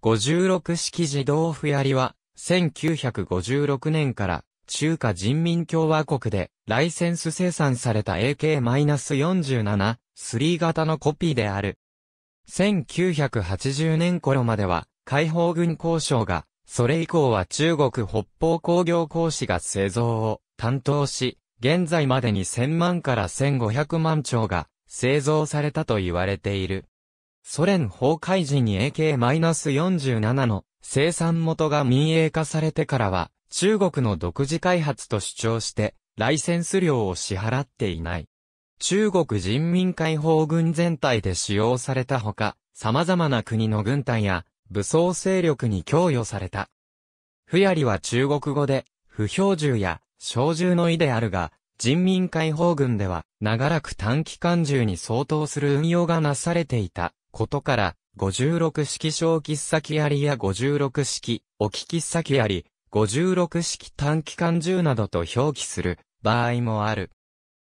56式自動府槍は、1956年から中華人民共和国でライセンス生産された AK-47、3型のコピーである。1980年頃までは、解放軍交渉が、それ以降は中国北方工業工師が製造を担当し、現在までに1000万から1500万丁が製造されたと言われている。ソ連崩壊時に AK-47 の生産元が民営化されてからは、中国の独自開発と主張して、ライセンス料を支払っていない。中国人民解放軍全体で使用されたほか、様々な国の軍隊や武装勢力に供与された。フヤリは中国語で、不標銃や小銃の意であるが、人民解放軍では長らく短期間銃に相当する運用がなされていたことから、56式小喫茶機ありや56式、置き喫茶機あり、56式短期間銃などと表記する場合もある。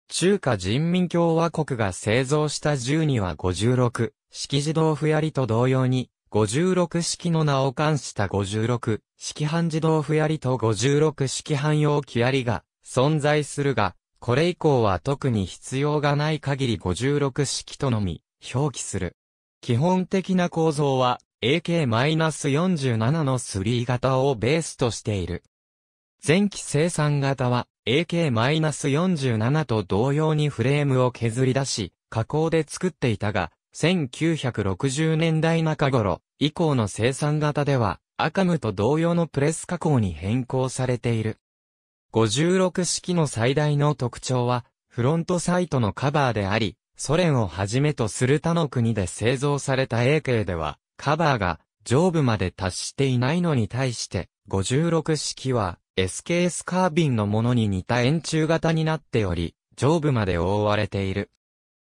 中華人民共和国が製造した銃には56式自動不槍と同様に、56式の名を冠した56式半自動不槍と56式半用木槍が存在するが、これ以降は特に必要がない限り56式とのみ表記する。基本的な構造は AK-47 の3型をベースとしている。前期生産型は AK-47 と同様にフレームを削り出し、加工で作っていたが、1960年代中頃以降の生産型では、アカムと同様のプレス加工に変更されている。56式の最大の特徴は、フロントサイトのカバーであり、ソ連をはじめとする他の国で製造された AK では、カバーが上部まで達していないのに対して、56式は SKS カービンのものに似た円柱型になっており、上部まで覆われている。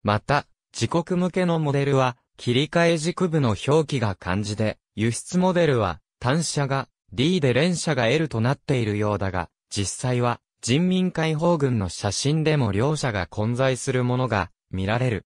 また、自国向けのモデルは、切り替え軸部の表記が漢字で、輸出モデルは、単車が D で連射が L となっているようだが、実際は、人民解放軍の写真でも両者が混在するものが見られる。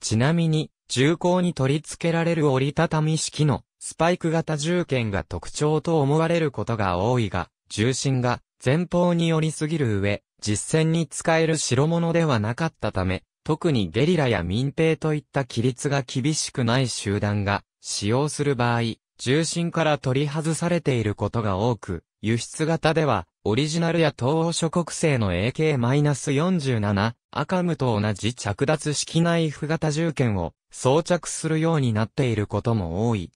ちなみに、銃口に取り付けられる折りたたみ式のスパイク型銃剣が特徴と思われることが多いが、重心が前方に寄りすぎる上、実戦に使える代物ではなかったため、特にゲリラや民兵といった規律が厳しくない集団が使用する場合、重心から取り外されていることが多く、輸出型ではオリジナルや東欧諸国製の AK-47 アカムと同じ着脱式ナイフ型銃剣を装着するようになっていることも多い。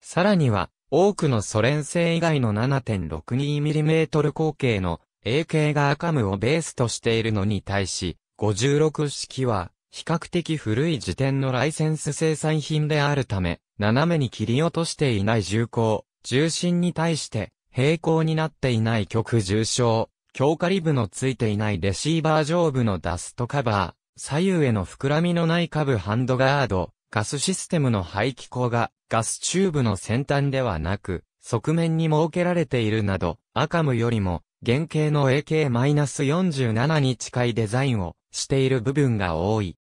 さらには、多くのソ連製以外の 7.62mm 口径の AK がアカムをベースとしているのに対し、56式は比較的古い時点のライセンス生産品であるため、斜めに切り落としていない銃口、重心に対して平行になっていない極重症、強化リブのついていないレシーバー上部のダストカバー、左右への膨らみのない下部ハンドガード、ガスシステムの排気口がガスチューブの先端ではなく、側面に設けられているなど、アカムよりも原型の AK-47 に近いデザインをしている部分が多い。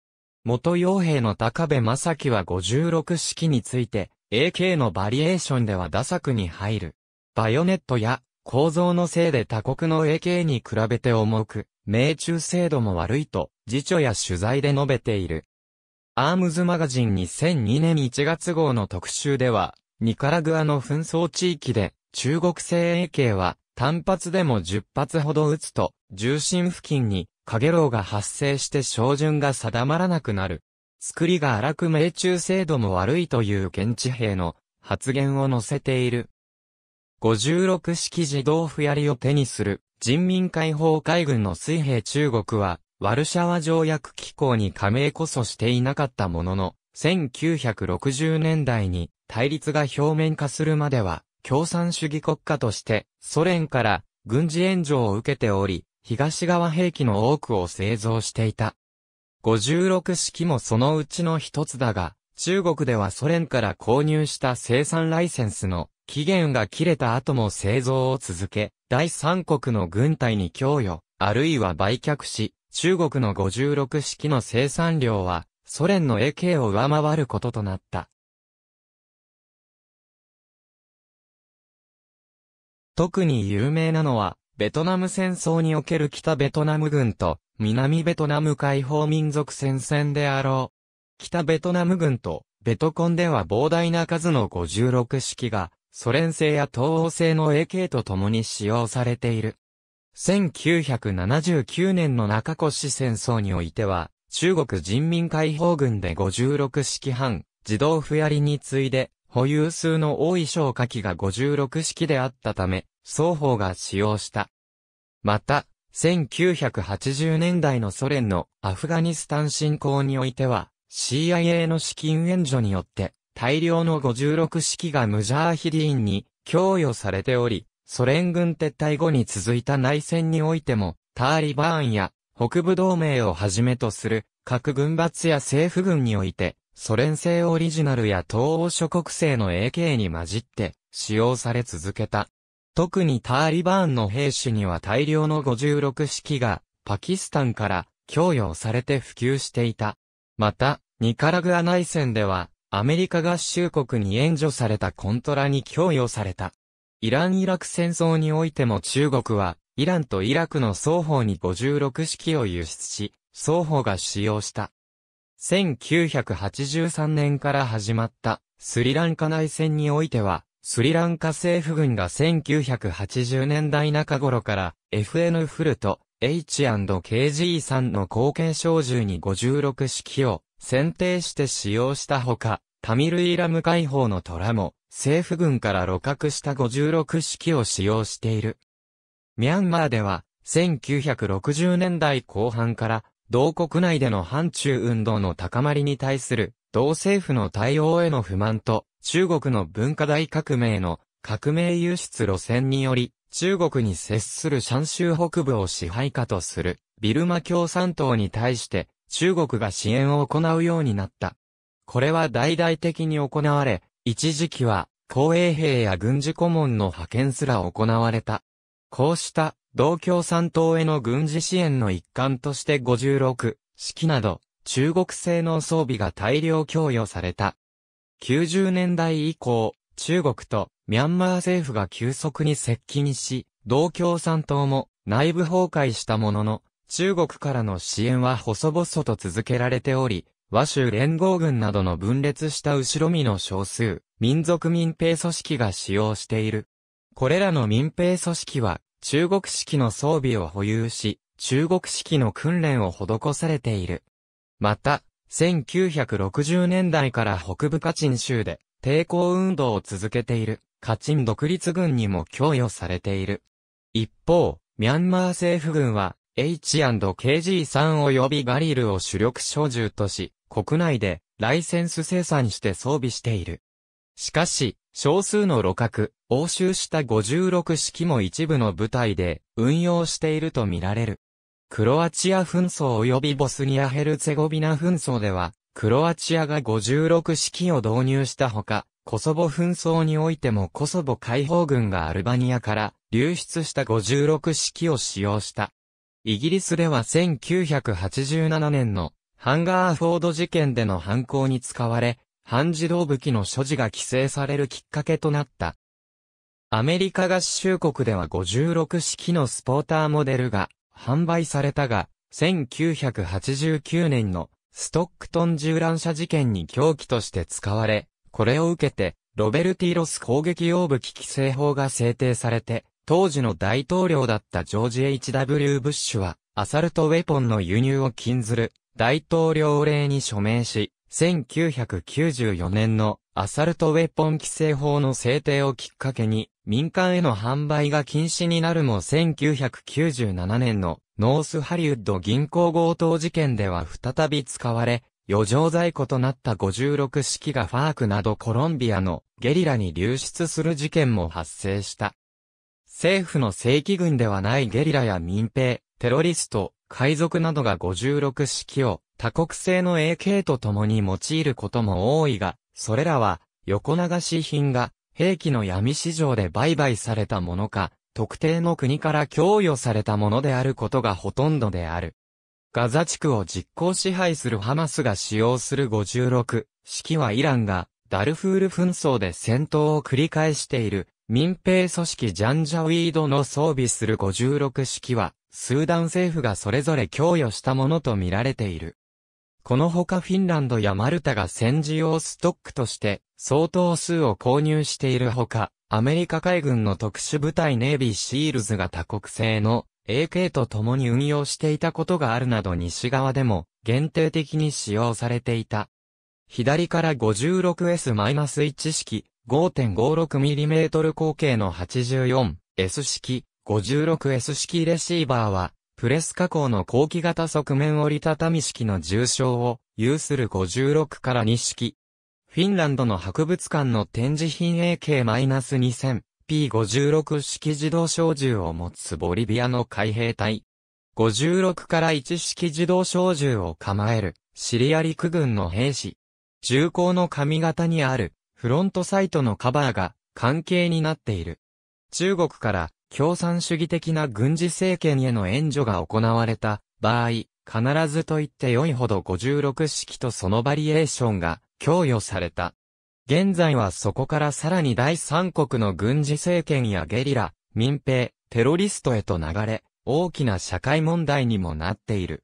元傭兵の高部正樹は56式について、AK のバリエーションでは打作に入る。バヨネットや構造のせいで他国の AK に比べて重く、命中精度も悪いと、辞書や取材で述べている。アームズマガジン2002年1月号の特集では、ニカラグアの紛争地域で、中国製 AK は、単発でも10発ほど撃つと、重心付近に、影楼が発生して照準が定まらなくなる。作りが荒く命中精度も悪いという現地兵の発言を載せている。56式自動不やりを手にする人民解放海軍の水兵中国は、ワルシャワ条約機構に加盟こそしていなかったものの、1960年代に対立が表面化するまでは、共産主義国家としてソ連から軍事援助を受けており、東側兵器の多くを製造していた。56式もそのうちの一つだが、中国ではソ連から購入した生産ライセンスの期限が切れた後も製造を続け、第三国の軍隊に供与、あるいは売却し、中国の56式の生産量は、ソ連の AK を上回ることとなった。特に有名なのは、ベトナム戦争における北ベトナム軍と、南ベトナム解放民族戦線であろう。北ベトナム軍と、ベトコンでは膨大な数の56式が、ソ連製や東欧製の AK と共に使用されている。1979年の中越戦争においては、中国人民解放軍で56式半、自動不やりに次いで、保有数の多い消火器が56式であったため、双方が使用した。また、1980年代のソ連のアフガニスタン侵攻においては、CIA の資金援助によって、大量の56式がムジャーヒディーンに供与されており、ソ連軍撤退後に続いた内戦においても、ターリバーンや北部同盟をはじめとする各軍閥や政府軍において、ソ連製オリジナルや東欧諸国製の AK に混じって使用され続けた。特にターリバーンの兵士には大量の56式がパキスタンから供与されて普及していた。また、ニカラグア内戦ではアメリカ合衆国に援助されたコントラに供与された。イラン・イラク戦争においても中国は、イランとイラクの双方に56式を輸出し、双方が使用した。1983年から始まったスリランカ内戦においては、スリランカ政府軍が1980年代中頃から FN フルと H&KG さんの貢献小銃に56式を選定して使用したほか、タミルイラム解放の虎も、政府軍から露獲した56式を使用している。ミャンマーでは、1960年代後半から、同国内での反中運動の高まりに対する、同政府の対応への不満と、中国の文化大革命の革命輸出路線により、中国に接する山州北部を支配下とするビルマ共産党に対して中国が支援を行うようになった。これは大々的に行われ、一時期は、公衛兵や軍事顧問の派遣すら行われた。こうした、同共産党への軍事支援の一環として56、式など、中国製の装備が大量供与された。90年代以降、中国とミャンマー政府が急速に接近し、同共産党も内部崩壊したものの、中国からの支援は細々と続けられており、和州連合軍などの分裂した後ろ身の少数、民族民兵組織が使用している。これらの民兵組織は、中国式の装備を保有し、中国式の訓練を施されている。また、1960年代から北部カチン州で抵抗運動を続けているカチン独立軍にも供与されている。一方、ミャンマー政府軍は H&KG3 及びガリルを主力小銃とし、国内でライセンス生産して装備している。しかし、少数の路角、押収した56式も一部の部隊で運用しているとみられる。クロアチア紛争及びボスニア・ヘルツェゴビナ紛争では、クロアチアが56式を導入したほか、コソボ紛争においてもコソボ解放軍がアルバニアから流出した56式を使用した。イギリスでは1987年のハンガーフォード事件での犯行に使われ、半自動武器の所持が規制されるきっかけとなった。アメリカ合衆国では56式のスポーターモデルが販売されたが、1989年のストックトン銃乱射事件に凶器として使われ、これを受けて、ロベルティロス攻撃用武器規制法が制定されて、当時の大統領だったジョージ・ H.W. ブッシュは、アサルトウェポンの輸入を禁ずる大統領令に署名し、1994年のアサルトウェポン規制法の制定をきっかけに、民間への販売が禁止になるも1997年のノースハリウッド銀行強盗事件では再び使われ、余剰在庫となった56式がファークなどコロンビアのゲリラに流出する事件も発生した。政府の正規軍ではないゲリラや民兵、テロリスト、海賊などが56式を多国製の AK と共に用いることも多いが、それらは横流し品が兵器の闇市場で売買されたものか、特定の国から供与されたものであることがほとんどである。ガザ地区を実行支配するハマスが使用する56式はイランがダルフール紛争で戦闘を繰り返している民兵組織ジャンジャウィードの装備する56式は、スーダン政府がそれぞれ供与したものとみられている。このほかフィンランドやマルタが戦時用ストックとして相当数を購入しているほか、アメリカ海軍の特殊部隊ネイビーシールズが多国製の AK と共に運用していたことがあるなど西側でも限定的に使用されていた。左から 56S-1 式、5.56mm 口径の 84S 式、56S 式レシーバーは、プレス加工の後期型側面折りたたみ式の重症を有する56から2式。フィンランドの博物館の展示品 AK-2000 P56 式自動小銃を持つボリビアの海兵隊。56から1式自動小銃を構えるシリア陸軍の兵士。重厚の髪型にあるフロントサイトのカバーが関係になっている。中国から共産主義的な軍事政権への援助が行われた場合、必ずと言って良いほど56式とそのバリエーションが供与された。現在はそこからさらに第三国の軍事政権やゲリラ、民兵、テロリストへと流れ、大きな社会問題にもなっている。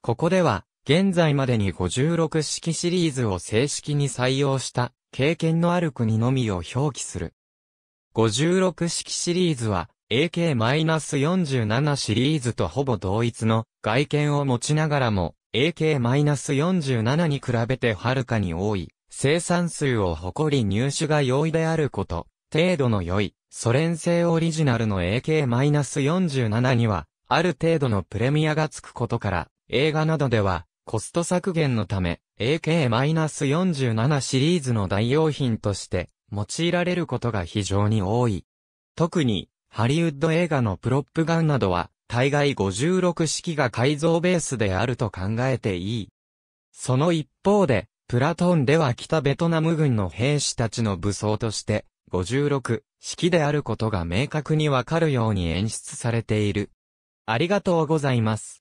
ここでは、現在までに56式シリーズを正式に採用した経験のある国のみを表記する。56式シリーズは AK-47 シリーズとほぼ同一の外見を持ちながらも AK-47 に比べてはるかに多い生産数を誇り入手が容易であること、程度の良いソ連製オリジナルの AK-47 にはある程度のプレミアがつくことから映画などではコスト削減のため AK-47 シリーズの代用品として用いられることが非常に多い。特に、ハリウッド映画のプロップガンなどは、大概56式が改造ベースであると考えていい。その一方で、プラトンでは北ベトナム軍の兵士たちの武装として、56式であることが明確にわかるように演出されている。ありがとうございます。